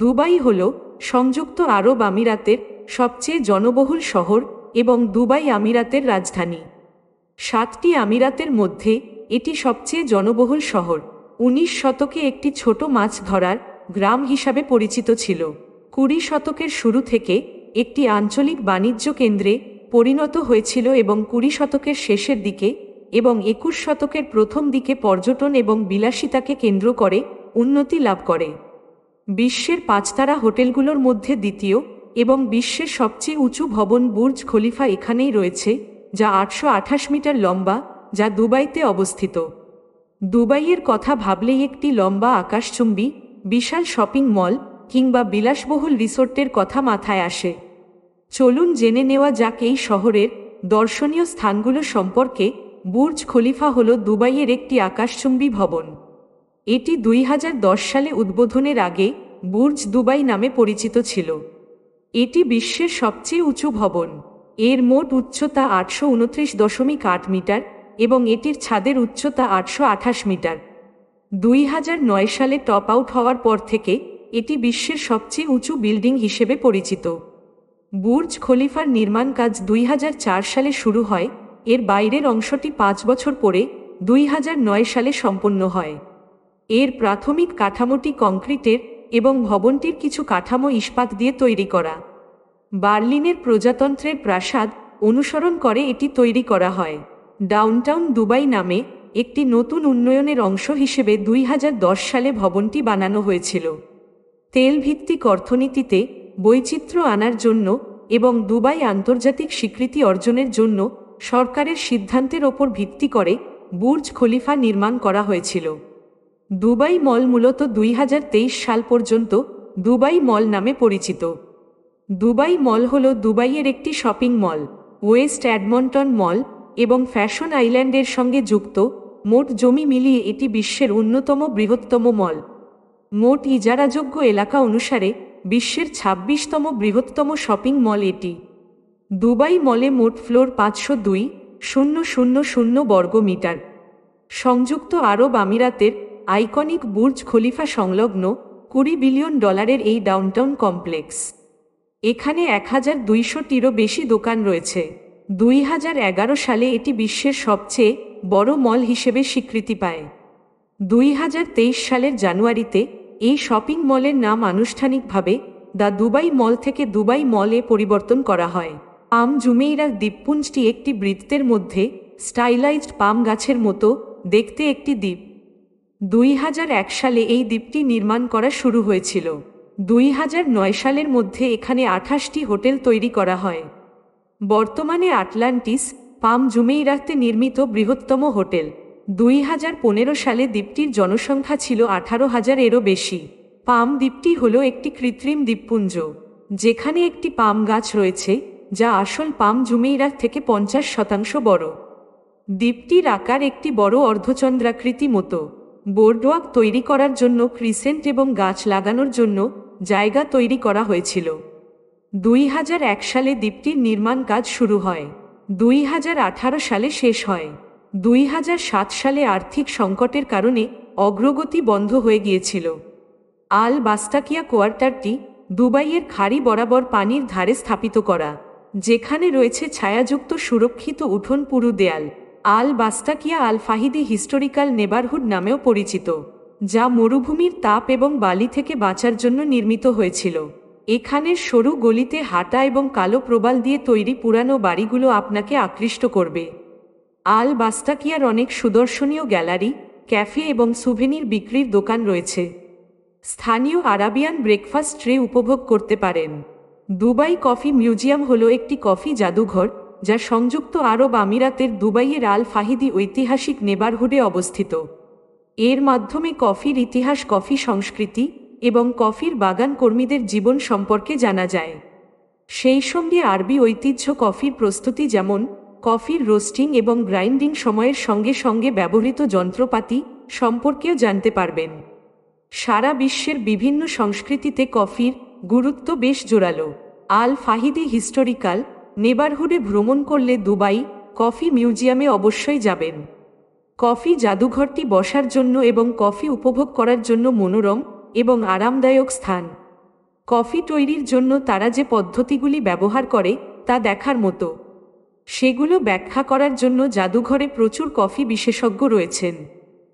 Dubai হল সংযুক্ত আরব আমিরাতের সবচেয়ে জনবহুল শহর এবং দুবাই আমিরাতের রাজধানী সাতটি আমিরাতের মধ্যে এটি সবচেয়ে জনবহুল শহর উনিশ শতকে একটি ছোট মাছ ধরার গ্রাম হিসাবে পরিচিত ছিল কুড়ি শতকের শুরু থেকে একটি আঞ্চলিক বাণিজ্য কেন্দ্রে পরিণত হয়েছিল এবং কুড়ি শতকের শেষের দিকে এবং একুশ শতকের প্রথম দিকে পর্যটন এবং বিলাসিতাকে কেন্দ্র করে উন্নতি লাভ করে বিশ্বের পাঁচতারা হোটেলগুলোর মধ্যে দ্বিতীয় এবং বিশ্বের সবচেয়ে উঁচু ভবন বুর্জ খলিফা এখানেই রয়েছে যা আটশো মিটার লম্বা যা দুবাইতে অবস্থিত দুবাইয়ের কথা ভাবলেই একটি লম্বা আকাশচুম্বী বিশাল শপিং মল কিংবা বিলাসবহুল রিসোর্টের কথা মাথায় আসে চলুন জেনে নেওয়া যাক এই শহরের দর্শনীয় স্থানগুলো সম্পর্কে বুর্জ খলিফা হল দুবাইয়ের একটি আকাশচুম্বী ভবন এটি দুই সালে উদ্বোধনের আগে বুর্জ দুবাই নামে পরিচিত ছিল এটি বিশ্বের সবচেয়ে উঁচু ভবন এর মোট উচ্চতা আটশো উনত্রিশ দশমিক আট মিটার এবং এটির ছাদের উচ্চতা আটশো আঠাশ মিটার দুই নয় সালে টপ আউট হওয়ার পর থেকে এটি বিশ্বের সবচেয়ে উঁচু বিল্ডিং হিসেবে পরিচিত বুর্জ খলিফার নির্মাণ কাজ দুই সালে শুরু হয় এর বাইরের অংশটি পাঁচ বছর পরে দুই সালে সম্পন্ন হয় এর প্রাথমিক কাঠামোটি কংক্রিটের এবং ভবনটির কিছু কাঠামো ইস্পাত দিয়ে তৈরি করা বার্লিনের প্রজাতন্ত্রের প্রাসাদ অনুসরণ করে এটি তৈরি করা হয় ডাউনটাউন দুবাই নামে একটি নতুন উন্নয়নের অংশ হিসেবে দুই সালে ভবনটি বানানো হয়েছিল তেল ভিত্তিক অর্থনীতিতে বৈচিত্র্য আনার জন্য এবং দুবাই আন্তর্জাতিক স্বীকৃতি অর্জনের জন্য সরকারের সিদ্ধান্তের ওপর ভিত্তি করে বুর্জ খলিফা নির্মাণ করা হয়েছিল দুবাই মল মূলত দুই সাল পর্যন্ত দুবাই মল নামে পরিচিত দুবাই মল হল দুবাইয়ের একটি shopping mall west Edmonton mall এবং ফ্যাশন আইল্যান্ডের সঙ্গে যুক্ত মোট জমি মিলিয়ে এটি বিশ্বের অন্যতম বৃহত্তম মল মোট ইজারাযোগ্য এলাকা অনুসারে বিশ্বের ছাব্বিশতম বৃহত্তম শপিং মল এটি দুবাই মলে মোট ফ্লোর পাঁচশো দুই শূন্য শূন্য শূন্য বর্গমিটার সংযুক্ত আরব আমিরাতের আইকনিক বুর্জ খলিফা সংলগ্ন কুড়ি বিলিয়ন ডলারের এই ডাউনটাউন কমপ্লেক্স এখানে এক হাজার দুইশোটিরও বেশি দোকান রয়েছে দুই হাজার এগারো সালে এটি বিশ্বের সবচেয়ে বড় মল হিসেবে স্বীকৃতি পায় দুই হাজার তেইশ সালের জানুয়ারিতে এই শপিং মলের নাম আনুষ্ঠানিকভাবে দ্য দুবাই মল থেকে দুবাই মলে পরিবর্তন করা হয় পাম জুমেইরার দ্বীপপুঞ্জটি একটি বৃত্তের মধ্যে স্টাইলাইজড পাম গাছের মতো দেখতে একটি দ্বীপ দুই সালে এই দ্বীপটি নির্মাণ করা শুরু হয়েছিল দুই সালের মধ্যে এখানে আঠাশটি হোটেল তৈরি করা হয় বর্তমানে আটলান্টিস পাম জুমেইরাতে নির্মিত বৃহত্তম হোটেল দুই সালে দ্বীপটির জনসংখ্যা ছিল আঠারো হাজার এরও বেশি পাম দ্বীপটি হল একটি কৃত্রিম দ্বীপপুঞ্জ যেখানে একটি পাম গাছ রয়েছে যা আসল পাম জুমেইরা থেকে পঞ্চাশ শতাংশ বড় দ্বীপটির আকার একটি বড় অর্ধচন্দ্রাকৃতি মতো বোর্ডওয়াক তৈরি করার জন্য ক্রিসেন্ট এবং গাছ লাগানোর জন্য জায়গা তৈরি করা হয়েছিল দুই হাজার এক সালে দ্বীপটির নির্মাণ কাজ শুরু হয় দুই হাজার আঠারো সালে শেষ হয় দুই হাজার সাত সালে আর্থিক সংকটের কারণে অগ্রগতি বন্ধ হয়ে গিয়েছিল আল বাস্তাকিয়া কোয়ার্টারটি দুবাইয়ের খাড়ি বরাবর পানির ধারে স্থাপিত করা যেখানে রয়েছে ছায়াযুক্ত সুরক্ষিত উঠোন পুরু দেয়াল আল বাস্তাকিয়া আল ফাহিদি হিস্টোরিক্যাল নেবারহুড নামেও পরিচিত যা মরুভূমির তাপ এবং বালি থেকে বাঁচার জন্য নির্মিত হয়েছিল এখানের সরু গলিতে হাঁটা এবং কালো প্রবাল দিয়ে তৈরি পুরানো বাড়িগুলো আপনাকে আকৃষ্ট করবে আল বাস্তাকিয়ার অনেক সুদর্শনীয় গ্যালারি ক্যাফে এবং সুভেনির বিক্রির দোকান রয়েছে স্থানীয় আরাবিয়ান ব্রেকফাস্ট ট্রে উপভোগ করতে পারেন দুবাই কফি মিউজিয়াম হলো একটি কফি জাদুঘর যা সংযুক্ত আরব আমিরাতের দুবাইয়ের আল ফাহিদি ঐতিহাসিক নেবারহুডে অবস্থিত এর মাধ্যমে কফির ইতিহাস কফি সংস্কৃতি এবং কফির বাগান কর্মীদের জীবন সম্পর্কে জানা যায় সেই সঙ্গে আরবি ঐতিহ্য কফির প্রস্তুতি যেমন কফির রোস্টিং এবং গ্রাইন্ডিং সময়ের সঙ্গে সঙ্গে ব্যবহৃত যন্ত্রপাতি সম্পর্কেও জানতে পারবেন সারা বিশ্বের বিভিন্ন সংস্কৃতিতে কফির গুরুত্ব বেশ জোরালো আল ফাহিদি হিস্টোরিক্যাল নেবারহুডে ভ্রমণ করলে দুবাই কফি মিউজিয়ামে অবশ্যই যাবেন কফি জাদুঘরটি বসার জন্য এবং কফি উপভোগ করার জন্য মনোরম এবং আরামদায়ক স্থান কফি তৈরির জন্য তারা যে পদ্ধতিগুলি ব্যবহার করে তা দেখার মতো সেগুলো ব্যাখ্যা করার জন্য জাদুঘরে প্রচুর কফি বিশেষজ্ঞ রয়েছেন